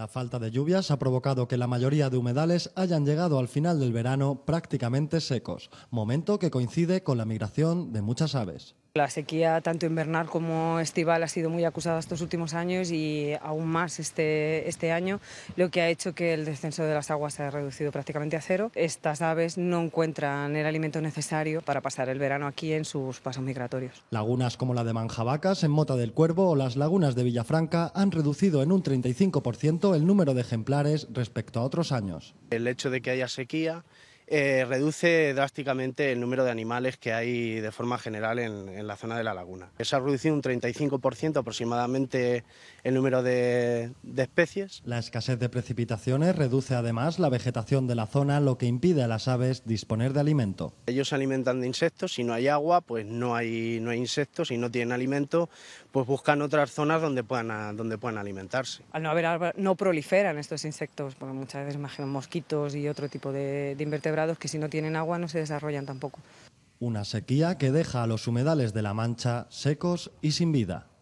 La falta de lluvias ha provocado que la mayoría de humedales hayan llegado al final del verano prácticamente secos, momento que coincide con la migración de muchas aves. La sequía, tanto invernal como estival, ha sido muy acusada estos últimos años y aún más este, este año, lo que ha hecho que el descenso de las aguas se ha reducido prácticamente a cero. Estas aves no encuentran el alimento necesario para pasar el verano aquí en sus pasos migratorios. Lagunas como la de Manjabacas, en Mota del Cuervo o las lagunas de Villafranca han reducido en un 35% el número de ejemplares respecto a otros años. El hecho de que haya sequía eh, reduce drásticamente el número de animales que hay de forma general en, en la zona de la laguna. Se ha reducido un 35% aproximadamente el número de, especies. La escasez de precipitaciones reduce además la vegetación de la zona, lo que impide a las aves disponer de alimento. Ellos se alimentan de insectos, si no hay agua, pues no hay, no hay insectos, si no tienen alimento, pues buscan otras zonas donde puedan, donde puedan alimentarse. Al no haber no proliferan estos insectos, porque muchas veces imagino mosquitos y otro tipo de invertebrados que si no tienen agua no se desarrollan tampoco. Una sequía que deja a los humedales de La Mancha secos y sin vida.